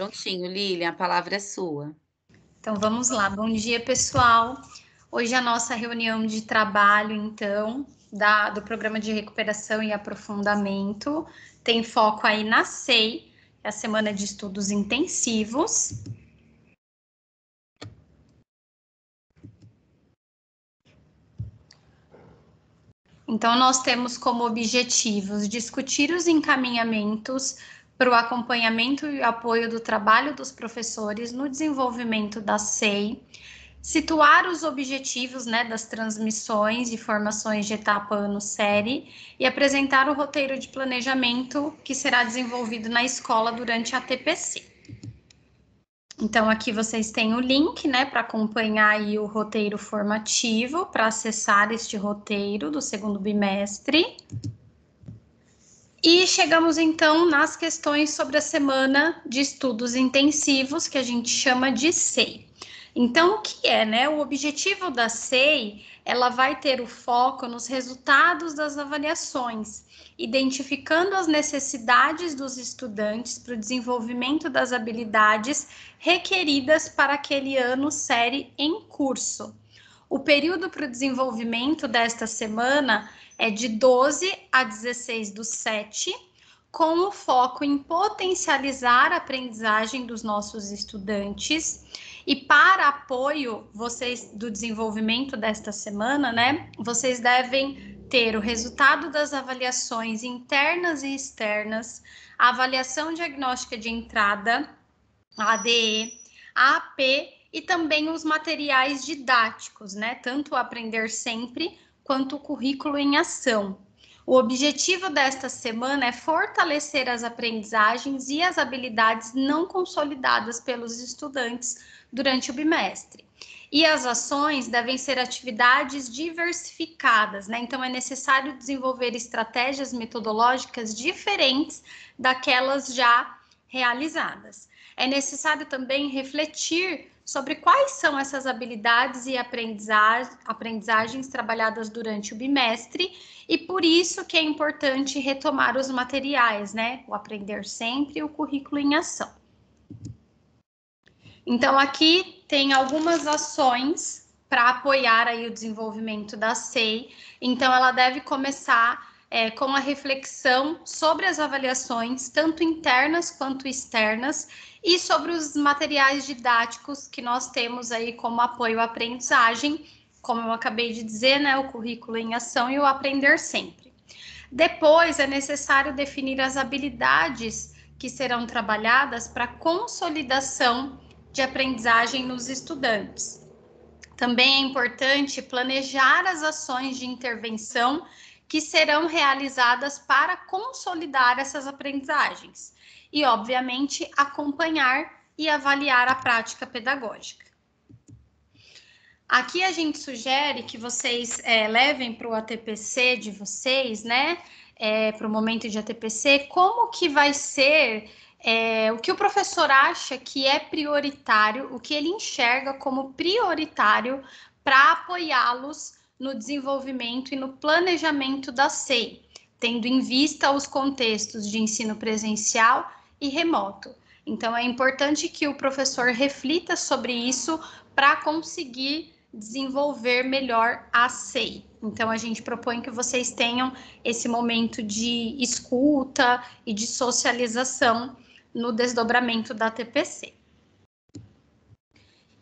Prontinho, Lilian, a palavra é sua. Então vamos lá. Bom dia, pessoal. Hoje é a nossa reunião de trabalho, então, da, do programa de recuperação e aprofundamento tem foco aí na SEI, é a semana de estudos intensivos. Então, nós temos como objetivos discutir os encaminhamentos para o acompanhamento e apoio do trabalho dos professores no desenvolvimento da SEI, situar os objetivos né, das transmissões e formações de etapa ano série e apresentar o roteiro de planejamento que será desenvolvido na escola durante a TPC. Então, aqui vocês têm o link, né, para acompanhar aí o roteiro formativo, para acessar este roteiro do segundo bimestre. E chegamos então nas questões sobre a semana de estudos intensivos, que a gente chama de SEI. Então, o que é, né? O objetivo da SEI, ela vai ter o foco nos resultados das avaliações, identificando as necessidades dos estudantes para o desenvolvimento das habilidades requeridas para aquele ano série em curso. O período para o desenvolvimento desta semana é de 12 a 16 do 7, com o foco em potencializar a aprendizagem dos nossos estudantes. E para apoio vocês do desenvolvimento desta semana, né? Vocês devem ter o resultado das avaliações internas e externas, a avaliação diagnóstica de entrada, ADE, AP e também os materiais didáticos, né? Tanto Aprender Sempre quanto o Currículo em Ação. O objetivo desta semana é fortalecer as aprendizagens e as habilidades não consolidadas pelos estudantes durante o bimestre. E as ações devem ser atividades diversificadas, né? Então é necessário desenvolver estratégias metodológicas diferentes daquelas já realizadas. É necessário também refletir sobre quais são essas habilidades e aprendizagens trabalhadas durante o bimestre e por isso que é importante retomar os materiais, né? O Aprender Sempre e o Currículo em Ação. Então, aqui tem algumas ações para apoiar aí o desenvolvimento da SEI. Então, ela deve começar é, com a reflexão sobre as avaliações, tanto internas quanto externas, e sobre os materiais didáticos que nós temos aí como apoio à aprendizagem, como eu acabei de dizer, né, o currículo em ação e o aprender sempre. Depois é necessário definir as habilidades que serão trabalhadas para consolidação de aprendizagem nos estudantes. Também é importante planejar as ações de intervenção que serão realizadas para consolidar essas aprendizagens e, obviamente, acompanhar e avaliar a prática pedagógica. Aqui a gente sugere que vocês é, levem para o ATPC de vocês, né? É, para o momento de ATPC, como que vai ser é, o que o professor acha que é prioritário, o que ele enxerga como prioritário para apoiá-los no desenvolvimento e no planejamento da SEI, tendo em vista os contextos de ensino presencial e remoto. Então, é importante que o professor reflita sobre isso para conseguir desenvolver melhor a SEI. Então, a gente propõe que vocês tenham esse momento de escuta e de socialização no desdobramento da TPC.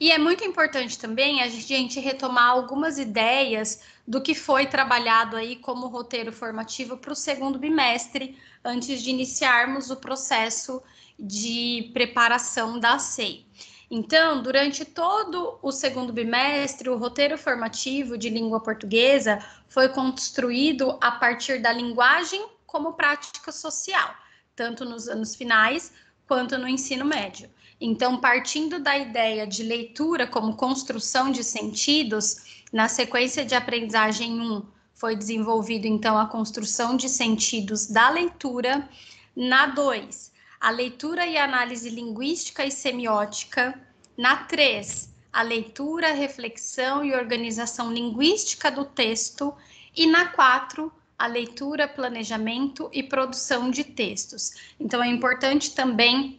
E é muito importante também a gente retomar algumas ideias do que foi trabalhado aí como roteiro formativo para o segundo bimestre, antes de iniciarmos o processo de preparação da SEI. Então, durante todo o segundo bimestre, o roteiro formativo de língua portuguesa foi construído a partir da linguagem como prática social, tanto nos anos finais quanto no ensino médio. Então, partindo da ideia de leitura como construção de sentidos, na sequência de aprendizagem 1 foi desenvolvido então a construção de sentidos da leitura, na 2, a leitura e análise linguística e semiótica, na 3, a leitura, reflexão e organização linguística do texto, e na 4, a leitura, planejamento e produção de textos. Então, é importante também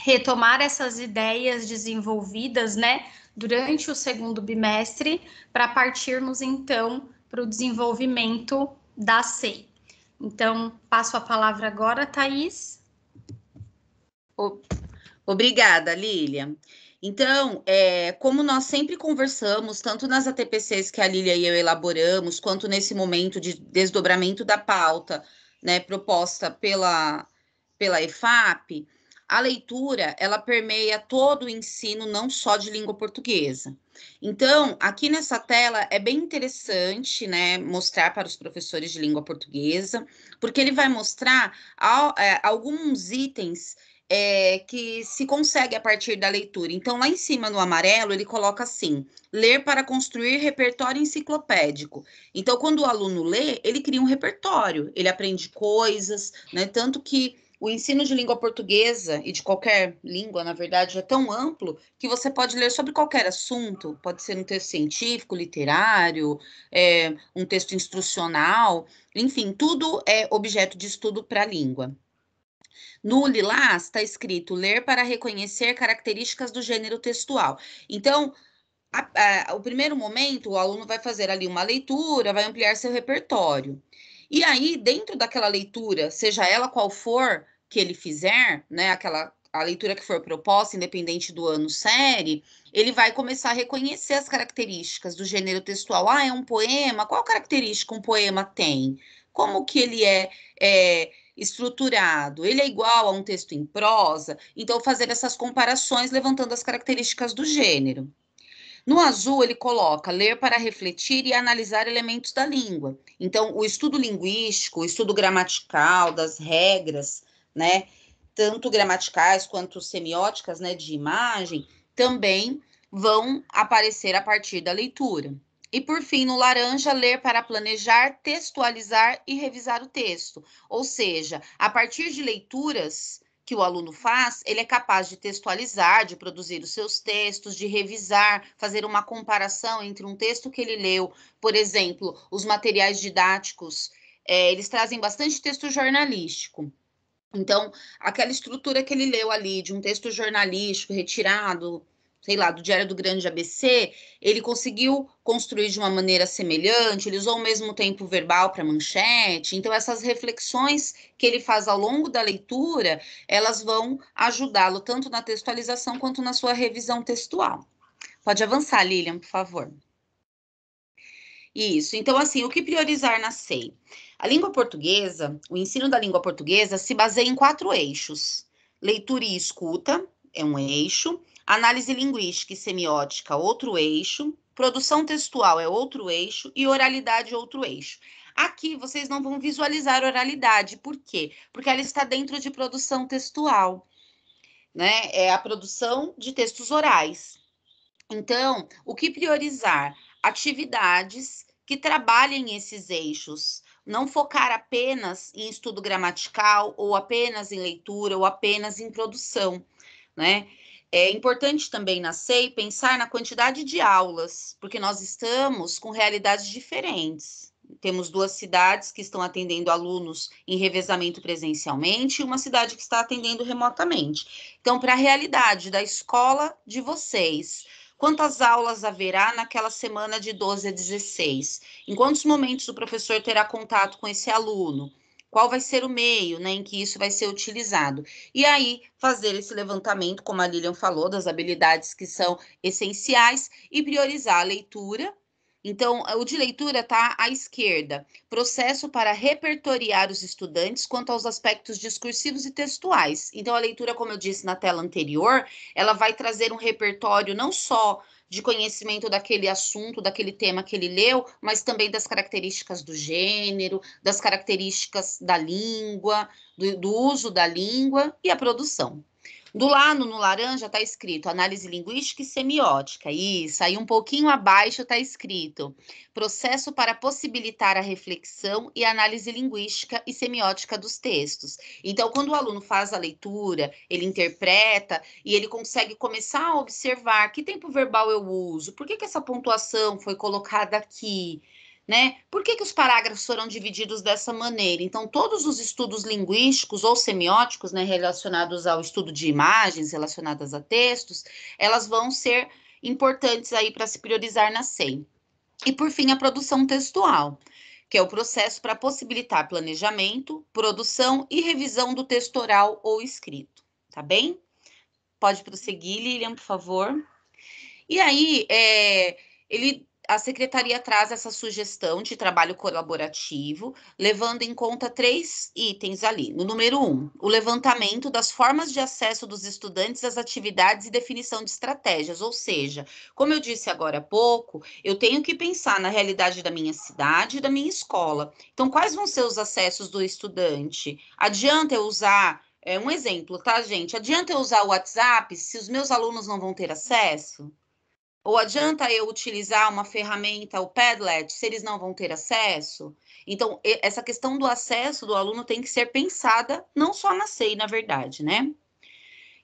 retomar essas ideias desenvolvidas, né, durante o segundo bimestre, para partirmos então para o desenvolvimento da SEI. Então, passo a palavra agora, Thais. Obrigada, Lilian. Então, é, como nós sempre conversamos, tanto nas ATPCs que a Lilia e eu elaboramos, quanto nesse momento de desdobramento da pauta né, proposta pela, pela EFAP, a leitura, ela permeia todo o ensino, não só de língua portuguesa. Então, aqui nessa tela é bem interessante, né, mostrar para os professores de língua portuguesa, porque ele vai mostrar é, alguns itens é, que se consegue a partir da leitura. Então, lá em cima no amarelo, ele coloca assim: ler para construir repertório enciclopédico. Então, quando o aluno lê, ele cria um repertório, ele aprende coisas, né? Tanto que o ensino de língua portuguesa e de qualquer língua, na verdade, é tão amplo que você pode ler sobre qualquer assunto. Pode ser um texto científico, literário, é, um texto instrucional, enfim, tudo é objeto de estudo para a língua. No lilás está escrito ler para reconhecer características do gênero textual. Então, a, a, o primeiro momento, o aluno vai fazer ali uma leitura, vai ampliar seu repertório. E aí, dentro daquela leitura, seja ela qual for que ele fizer, né, aquela a leitura que for proposta, independente do ano série, ele vai começar a reconhecer as características do gênero textual. Ah, é um poema? Qual característica um poema tem? Como que ele é, é estruturado? Ele é igual a um texto em prosa? Então, fazer essas comparações levantando as características do gênero. No azul, ele coloca ler para refletir e analisar elementos da língua. Então, o estudo linguístico, o estudo gramatical, das regras, né, tanto gramaticais quanto semióticas, né, de imagem, também vão aparecer a partir da leitura. E por fim, no laranja, ler para planejar, textualizar e revisar o texto. Ou seja, a partir de leituras, que o aluno faz, ele é capaz de textualizar, de produzir os seus textos, de revisar, fazer uma comparação entre um texto que ele leu, por exemplo, os materiais didáticos, é, eles trazem bastante texto jornalístico. Então, aquela estrutura que ele leu ali, de um texto jornalístico retirado sei lá, do Diário do Grande ABC, ele conseguiu construir de uma maneira semelhante, ele usou o mesmo tempo verbal para manchete. Então, essas reflexões que ele faz ao longo da leitura, elas vão ajudá-lo tanto na textualização quanto na sua revisão textual. Pode avançar, Lilian, por favor. Isso. Então, assim, o que priorizar na SEI? A língua portuguesa, o ensino da língua portuguesa se baseia em quatro eixos. Leitura e escuta é um eixo Análise linguística e semiótica, outro eixo. Produção textual é outro eixo. E oralidade, outro eixo. Aqui vocês não vão visualizar oralidade, por quê? Porque ela está dentro de produção textual, né? É a produção de textos orais. Então, o que priorizar? Atividades que trabalhem esses eixos, não focar apenas em estudo gramatical, ou apenas em leitura, ou apenas em produção, né? É importante também na SEI pensar na quantidade de aulas, porque nós estamos com realidades diferentes. Temos duas cidades que estão atendendo alunos em revezamento presencialmente e uma cidade que está atendendo remotamente. Então, para a realidade da escola de vocês, quantas aulas haverá naquela semana de 12 a 16? Em quantos momentos o professor terá contato com esse aluno? qual vai ser o meio né, em que isso vai ser utilizado. E aí, fazer esse levantamento, como a Lilian falou, das habilidades que são essenciais e priorizar a leitura. Então, o de leitura está à esquerda. Processo para repertoriar os estudantes quanto aos aspectos discursivos e textuais. Então, a leitura, como eu disse na tela anterior, ela vai trazer um repertório não só de conhecimento daquele assunto, daquele tema que ele leu, mas também das características do gênero, das características da língua, do, do uso da língua e a produção. Do lado no laranja está escrito análise linguística e semiótica. Isso, aí um pouquinho abaixo está escrito processo para possibilitar a reflexão e análise linguística e semiótica dos textos. Então, quando o aluno faz a leitura, ele interpreta e ele consegue começar a observar que tempo verbal eu uso, por que, que essa pontuação foi colocada aqui, né? Por que, que os parágrafos foram divididos dessa maneira? Então, todos os estudos linguísticos ou semióticos né, relacionados ao estudo de imagens relacionadas a textos, elas vão ser importantes aí para se priorizar na SEM. E por fim, a produção textual, que é o processo para possibilitar planejamento, produção e revisão do texto oral ou escrito, tá bem? Pode prosseguir, Lilian, por favor. E aí, é, ele a secretaria traz essa sugestão de trabalho colaborativo, levando em conta três itens ali. No número um, o levantamento das formas de acesso dos estudantes às atividades e definição de estratégias, ou seja, como eu disse agora há pouco, eu tenho que pensar na realidade da minha cidade e da minha escola. Então, quais vão ser os acessos do estudante? Adianta eu usar é um exemplo, tá, gente? Adianta eu usar o WhatsApp se os meus alunos não vão ter acesso? Ou adianta eu utilizar uma ferramenta, o Padlet, se eles não vão ter acesso? Então, essa questão do acesso do aluno tem que ser pensada não só na SEI, na verdade, né?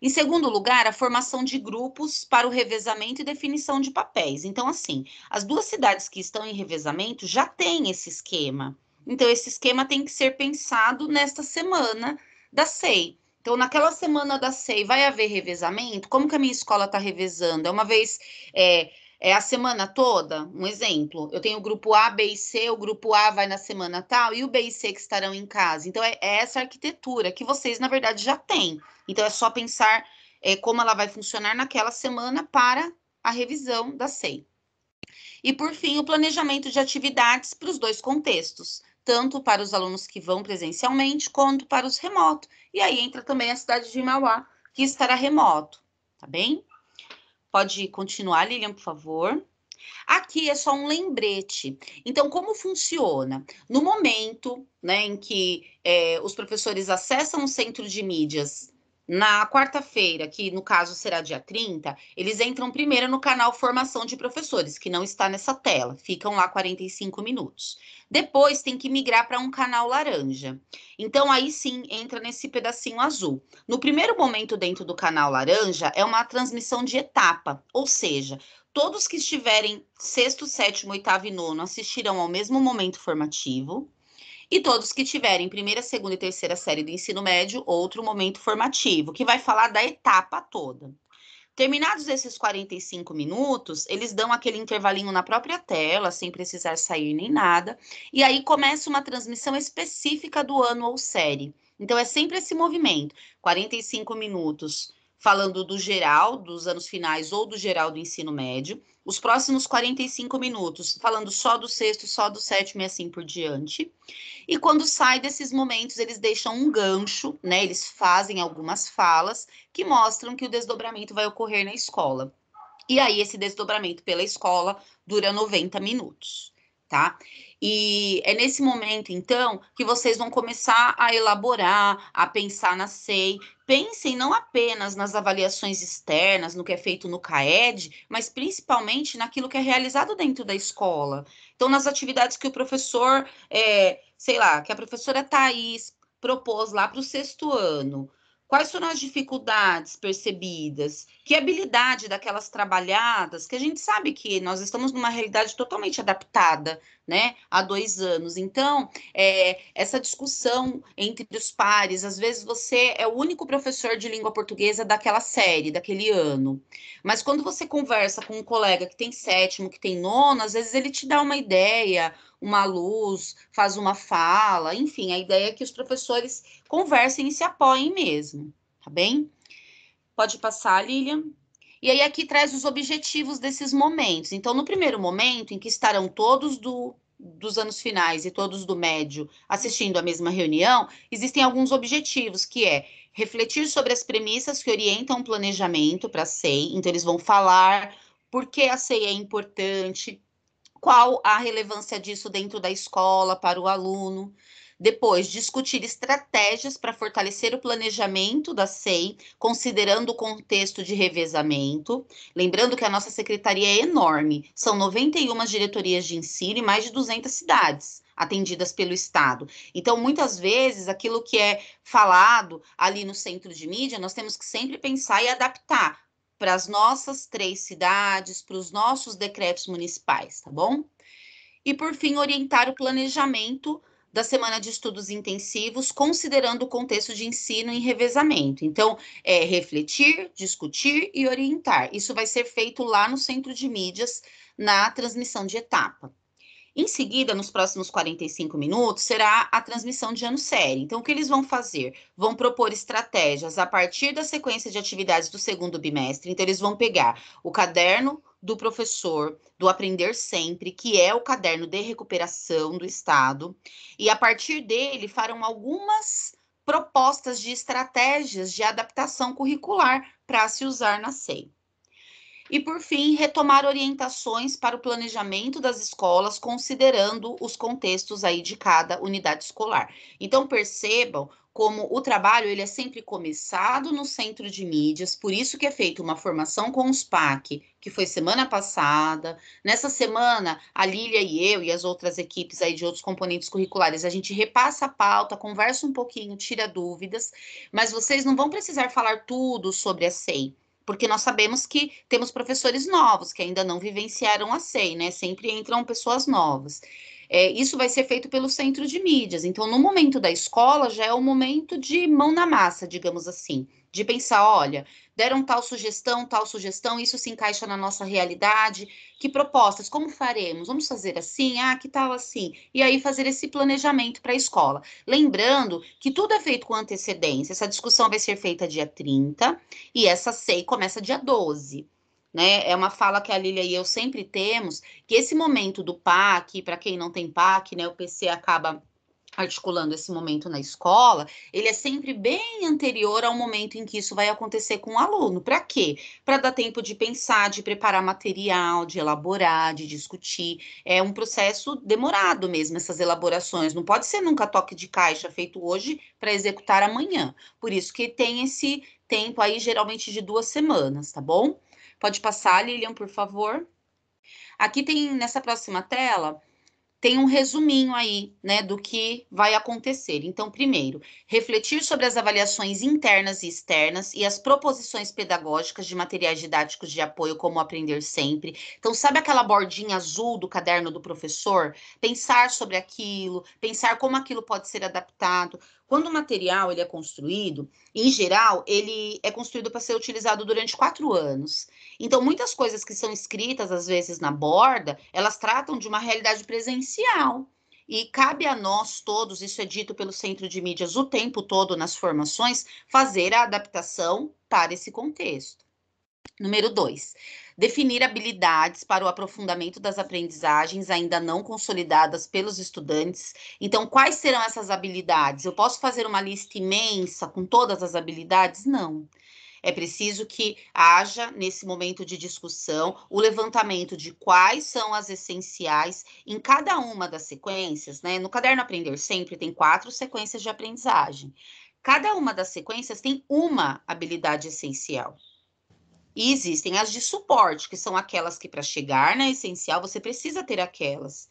Em segundo lugar, a formação de grupos para o revezamento e definição de papéis. Então, assim, as duas cidades que estão em revezamento já têm esse esquema. Então, esse esquema tem que ser pensado nesta semana da SEI. Então, naquela semana da SEI, vai haver revezamento? Como que a minha escola está revezando? É uma vez é, é a semana toda? Um exemplo. Eu tenho o grupo A, B e C, o grupo A vai na semana tal, e o B e C que estarão em casa. Então, é, é essa arquitetura que vocês, na verdade, já têm. Então, é só pensar é, como ela vai funcionar naquela semana para a revisão da SEI. E, por fim, o planejamento de atividades para os dois contextos tanto para os alunos que vão presencialmente quanto para os remotos. E aí entra também a cidade de Mauá, que estará remoto, tá bem? Pode continuar, Lilian, por favor. Aqui é só um lembrete. Então, como funciona? No momento né, em que é, os professores acessam o centro de mídias na quarta-feira, que no caso será dia 30, eles entram primeiro no canal Formação de Professores, que não está nessa tela, ficam lá 45 minutos. Depois tem que migrar para um canal laranja. Então aí sim entra nesse pedacinho azul. No primeiro momento dentro do canal laranja é uma transmissão de etapa, ou seja, todos que estiverem sexto, sétimo, oitavo e nono assistirão ao mesmo momento formativo. E todos que tiverem primeira, segunda e terceira série do ensino médio, outro momento formativo, que vai falar da etapa toda. Terminados esses 45 minutos, eles dão aquele intervalinho na própria tela, sem precisar sair nem nada, e aí começa uma transmissão específica do ano ou série. Então é sempre esse movimento, 45 minutos falando do geral, dos anos finais ou do geral do ensino médio, os próximos 45 minutos falando só do sexto, só do sétimo e assim por diante. E quando sai desses momentos, eles deixam um gancho, né? Eles fazem algumas falas que mostram que o desdobramento vai ocorrer na escola. E aí esse desdobramento pela escola dura 90 minutos, tá? E é nesse momento, então, que vocês vão começar a elaborar, a pensar na SEI. Pensem não apenas nas avaliações externas, no que é feito no CAED, mas principalmente naquilo que é realizado dentro da escola. Então, nas atividades que o professor é, sei lá, que a professora Thais propôs lá para o sexto ano. Quais foram as dificuldades percebidas? que habilidade daquelas trabalhadas, que a gente sabe que nós estamos numa realidade totalmente adaptada, né, há dois anos. Então, é, essa discussão entre os pares, às vezes você é o único professor de língua portuguesa daquela série, daquele ano. Mas quando você conversa com um colega que tem sétimo, que tem nono, às vezes ele te dá uma ideia, uma luz, faz uma fala, enfim, a ideia é que os professores conversem e se apoiem mesmo, tá bem? Pode passar, Lilian. E aí aqui traz os objetivos desses momentos. Então, no primeiro momento, em que estarão todos do, dos anos finais e todos do médio assistindo à mesma reunião, existem alguns objetivos, que é refletir sobre as premissas que orientam o planejamento para a CEI. Então, eles vão falar por que a CEI é importante, qual a relevância disso dentro da escola para o aluno. Depois, discutir estratégias para fortalecer o planejamento da SEI, considerando o contexto de revezamento. Lembrando que a nossa secretaria é enorme, são 91 diretorias de ensino e mais de 200 cidades atendidas pelo Estado. Então, muitas vezes, aquilo que é falado ali no centro de mídia, nós temos que sempre pensar e adaptar para as nossas três cidades, para os nossos decretos municipais, tá bom? E, por fim, orientar o planejamento da semana de estudos intensivos, considerando o contexto de ensino em revezamento. Então, é refletir, discutir e orientar. Isso vai ser feito lá no Centro de Mídias, na transmissão de etapa. Em seguida, nos próximos 45 minutos, será a transmissão de ano série. Então, o que eles vão fazer? Vão propor estratégias a partir da sequência de atividades do segundo bimestre. Então, eles vão pegar o caderno do professor, do Aprender Sempre, que é o caderno de recuperação do Estado, e a partir dele farão algumas propostas de estratégias de adaptação curricular para se usar na SEI. E, por fim, retomar orientações para o planejamento das escolas, considerando os contextos aí de cada unidade escolar. Então, percebam como o trabalho ele é sempre começado no centro de mídias, por isso que é feita uma formação com os PAC, que foi semana passada. Nessa semana, a Lília e eu e as outras equipes aí de outros componentes curriculares, a gente repassa a pauta, conversa um pouquinho, tira dúvidas, mas vocês não vão precisar falar tudo sobre a SEI porque nós sabemos que temos professores novos que ainda não vivenciaram a SEI, né? Sempre entram pessoas novas. É, isso vai ser feito pelo centro de mídias. Então, no momento da escola, já é o momento de mão na massa, digamos assim, de pensar: olha, deram tal sugestão, tal sugestão, isso se encaixa na nossa realidade, que propostas, como faremos? Vamos fazer assim? Ah, que tal assim? E aí fazer esse planejamento para a escola. Lembrando que tudo é feito com antecedência, essa discussão vai ser feita dia 30 e essa SEI começa dia 12 né? É uma fala que a Lília e eu sempre temos, que esse momento do PAC, para quem não tem PAC, né, o PC acaba articulando esse momento na escola, ele é sempre bem anterior ao momento em que isso vai acontecer com o aluno. Para quê? Para dar tempo de pensar, de preparar material, de elaborar, de discutir. É um processo demorado mesmo essas elaborações. Não pode ser nunca toque de caixa feito hoje para executar amanhã. Por isso que tem esse tempo aí geralmente de duas semanas, tá bom? Pode passar, Lilian, por favor. Aqui tem, nessa próxima tela, tem um resuminho aí, né, do que vai acontecer. Então, primeiro, refletir sobre as avaliações internas e externas e as proposições pedagógicas de materiais didáticos de apoio, como aprender sempre. Então, sabe aquela bordinha azul do caderno do professor? Pensar sobre aquilo, pensar como aquilo pode ser adaptado. Quando o material ele é construído, em geral, ele é construído para ser utilizado durante quatro anos. Então, muitas coisas que são escritas, às vezes, na borda, elas tratam de uma realidade presencial. E cabe a nós todos, isso é dito pelo Centro de Mídias o tempo todo nas formações, fazer a adaptação para esse contexto. Número dois, definir habilidades para o aprofundamento das aprendizagens ainda não consolidadas pelos estudantes. Então, quais serão essas habilidades? Eu posso fazer uma lista imensa com todas as habilidades? Não. É preciso que haja, nesse momento de discussão, o levantamento de quais são as essenciais em cada uma das sequências. Né? No Caderno Aprender Sempre tem quatro sequências de aprendizagem. Cada uma das sequências tem uma habilidade essencial. E existem as de suporte, que são aquelas que, para chegar na essencial, você precisa ter aquelas.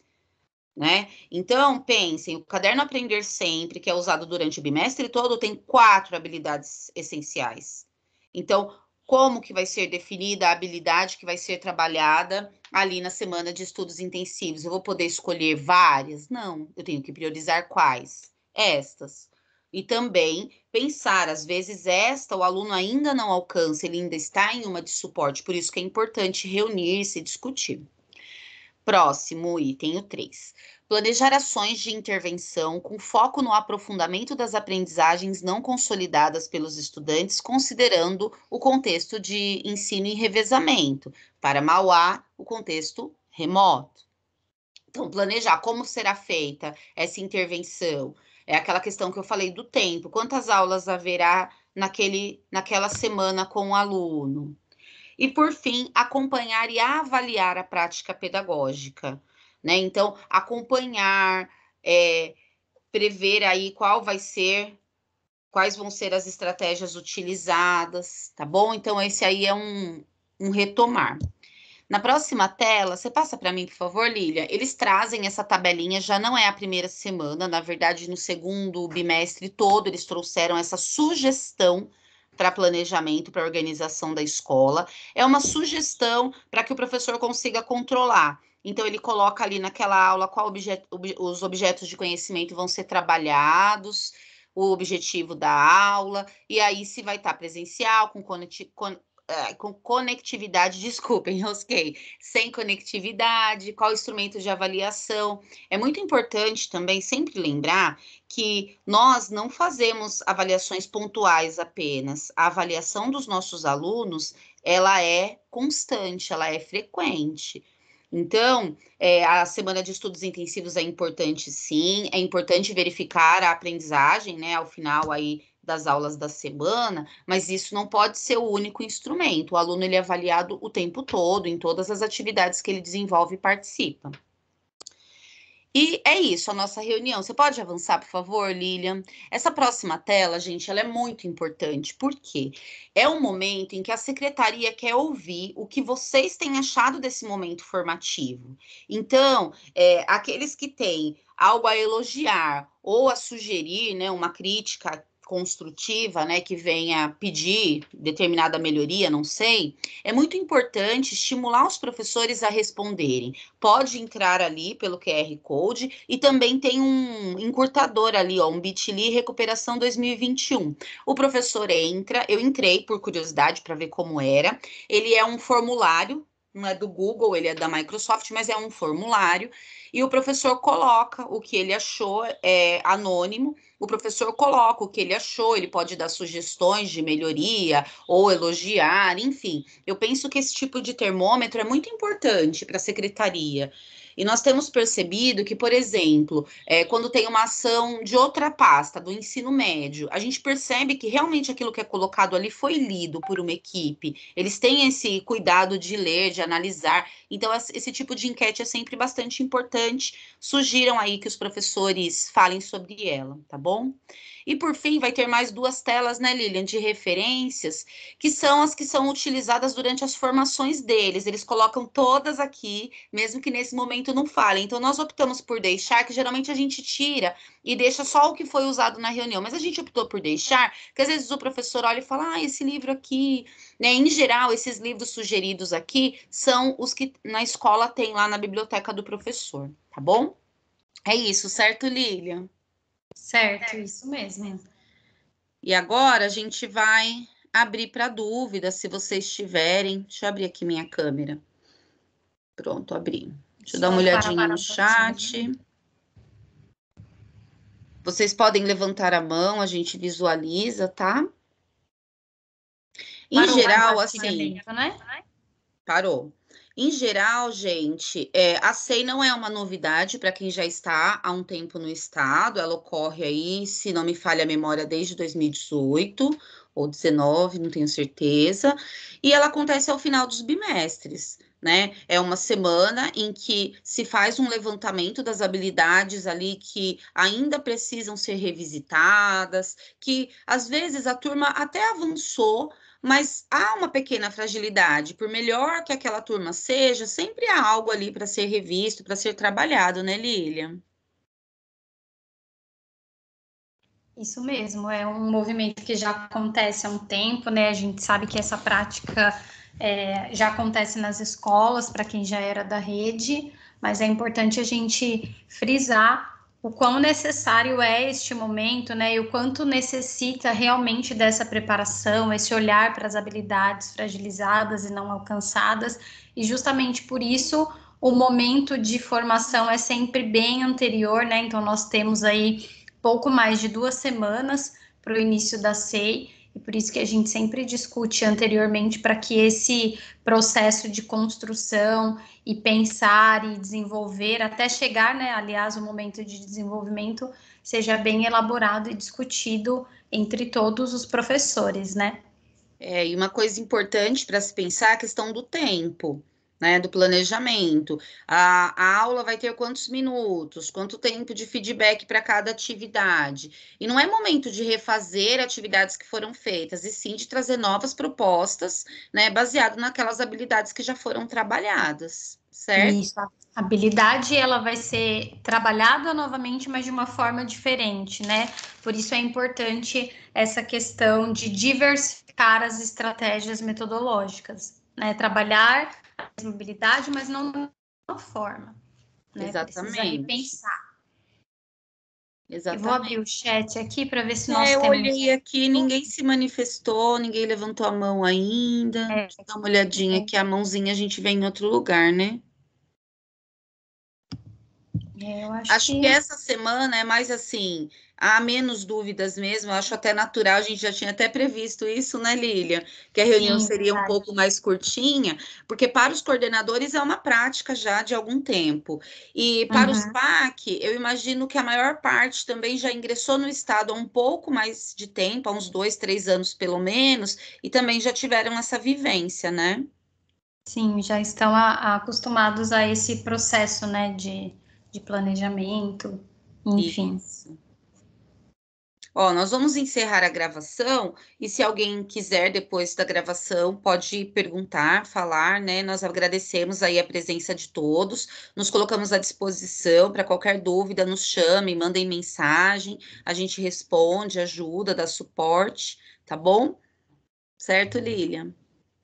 Né? Então, pensem, o caderno Aprender Sempre, que é usado durante o bimestre todo, tem quatro habilidades essenciais. Então, como que vai ser definida a habilidade que vai ser trabalhada ali na semana de estudos intensivos? Eu vou poder escolher várias? Não, eu tenho que priorizar quais? Estas. E também pensar, às vezes esta o aluno ainda não alcança, ele ainda está em uma de suporte, por isso que é importante reunir-se e discutir. Próximo item, o 3 planejar ações de intervenção com foco no aprofundamento das aprendizagens não consolidadas pelos estudantes, considerando o contexto de ensino e revezamento, para Mauá, o contexto remoto. Então, planejar como será feita essa intervenção. É aquela questão que eu falei do tempo, quantas aulas haverá naquele, naquela semana com o aluno. E, por fim, acompanhar e avaliar a prática pedagógica né? Então, acompanhar, é, prever aí qual vai ser, quais vão ser as estratégias utilizadas, tá bom? Então, esse aí é um, um retomar. Na próxima tela, você passa para mim, por favor, Lilia. Eles trazem essa tabelinha, já não é a primeira semana, na verdade, no segundo bimestre todo, eles trouxeram essa sugestão para planejamento, para organização da escola. É uma sugestão para que o professor consiga controlar então, ele coloca ali naquela aula qual ob, os objetos de conhecimento vão ser trabalhados, o objetivo da aula, e aí se vai estar tá presencial, com, conecti, con, é, com conectividade, desculpem, rosquei, sem conectividade, qual instrumento de avaliação. É muito importante também sempre lembrar que nós não fazemos avaliações pontuais apenas. A avaliação dos nossos alunos, ela é constante, ela é frequente. Então, é, a semana de estudos intensivos é importante, sim. É importante verificar a aprendizagem, né, ao final aí das aulas da semana, mas isso não pode ser o único instrumento. O aluno ele é avaliado o tempo todo em todas as atividades que ele desenvolve e participa. E é isso, a nossa reunião. Você pode avançar, por favor, Lilian? Essa próxima tela, gente, ela é muito importante, porque é um momento em que a secretaria quer ouvir o que vocês têm achado desse momento formativo. Então, é, aqueles que têm algo a elogiar ou a sugerir, né, uma crítica construtiva, né, que venha pedir determinada melhoria, não sei, é muito importante estimular os professores a responderem. Pode entrar ali pelo QR Code e também tem um encurtador ali, ó, um Bitly Recuperação 2021. O professor entra, eu entrei por curiosidade para ver como era. Ele é um formulário não é do Google, ele é da Microsoft, mas é um formulário. E o professor coloca o que ele achou, é anônimo. O professor coloca o que ele achou, ele pode dar sugestões de melhoria ou elogiar, enfim. Eu penso que esse tipo de termômetro é muito importante para a secretaria. E nós temos percebido que, por exemplo, é, quando tem uma ação de outra pasta, do ensino médio, a gente percebe que realmente aquilo que é colocado ali foi lido por uma equipe. Eles têm esse cuidado de ler, de analisar. Então, esse tipo de enquete é sempre bastante importante. Sugiram aí que os professores falem sobre ela, tá bom? E por fim, vai ter mais duas telas, né, Lilian, de referências, que são as que são utilizadas durante as formações deles. Eles colocam todas aqui, mesmo que nesse momento não falem. Então, nós optamos por deixar, que geralmente a gente tira e deixa só o que foi usado na reunião, mas a gente optou por deixar, que às vezes o professor olha e fala: ah, esse livro aqui, né? Em geral, esses livros sugeridos aqui são os que na escola tem lá na biblioteca do professor, tá bom? É isso, certo, Lilian? Certo, certo. isso mesmo. E agora a gente vai abrir para dúvidas, se vocês tiverem. Deixa eu abrir aqui minha câmera. Pronto, abri. Deixa eu dar uma olhadinha no chat. Vocês podem levantar a mão, a gente visualiza, tá? Em geral, assim. Né? Parou. Em geral, gente, é, a SEI não é uma novidade para quem já está há um tempo no Estado. Ela ocorre aí, se não me falha a memória, desde 2018 ou 19, não tenho certeza. E ela acontece ao final dos bimestres. Né? É uma semana em que se faz um levantamento das habilidades ali que ainda precisam ser revisitadas, que às vezes a turma até avançou, mas há uma pequena fragilidade. Por melhor que aquela turma seja, sempre há algo ali para ser revisto, para ser trabalhado, né, Lilian? Isso mesmo, é um movimento que já acontece há um tempo, né? A gente sabe que essa prática é, já acontece nas escolas, para quem já era da rede, mas é importante a gente frisar o quão necessário é este momento, né? E o quanto necessita realmente dessa preparação, esse olhar para as habilidades fragilizadas e não alcançadas. E justamente por isso o momento de formação é sempre bem anterior, né? Então nós temos aí pouco mais de duas semanas para o início da SEI e por isso que a gente sempre discute anteriormente para que esse processo de construção e pensar e desenvolver até chegar, né, aliás, o momento de desenvolvimento seja bem elaborado e discutido entre todos os professores, né? É, e uma coisa importante para se pensar é a questão do tempo né, do planejamento. A, a, aula vai ter quantos minutos, quanto tempo de feedback para cada atividade. E não é momento de refazer atividades que foram feitas, e sim de trazer novas propostas, né, baseado naquelas habilidades que já foram trabalhadas, certo? Isso. A habilidade ela vai ser trabalhada novamente, mas de uma forma diferente, né? Por isso é importante essa questão de diversificar as estratégias metodológicas, né? Trabalhar mobilidade, mas não da mesma forma. Né? Exatamente. Precisa pensar. Exatamente. Eu vou abrir o chat aqui para ver se é, nós eu temos... Eu é olhei aqui, ninguém se manifestou, ninguém levantou a mão ainda. É. Deixa eu dar uma olhadinha é. a mãozinha a gente vê em outro lugar, né? acho, acho que... que... essa semana é mais assim, há menos dúvidas mesmo, eu acho até natural, a gente já tinha até previsto isso, né, Lília? Que a reunião Sim, seria verdade. um pouco mais curtinha, porque para os coordenadores é uma prática já de algum tempo. E para uhum. os PAC, eu imagino que a maior parte também já ingressou no Estado há um pouco mais de tempo, há uns dois, três anos pelo menos, e também já tiveram essa vivência, né? Sim, já estão a, a acostumados a esse processo, né, de de planejamento, enfim. Isso. Ó, nós vamos encerrar a gravação e se alguém quiser depois da gravação pode perguntar, falar, né? Nós agradecemos aí a presença de todos, nos colocamos à disposição para qualquer dúvida, nos chame, mandem mensagem, a gente responde, ajuda, dá suporte, tá bom? Certo, Lilian?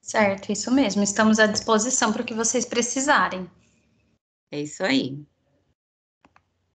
Certo, isso mesmo. Estamos à disposição para o que vocês precisarem. É isso aí.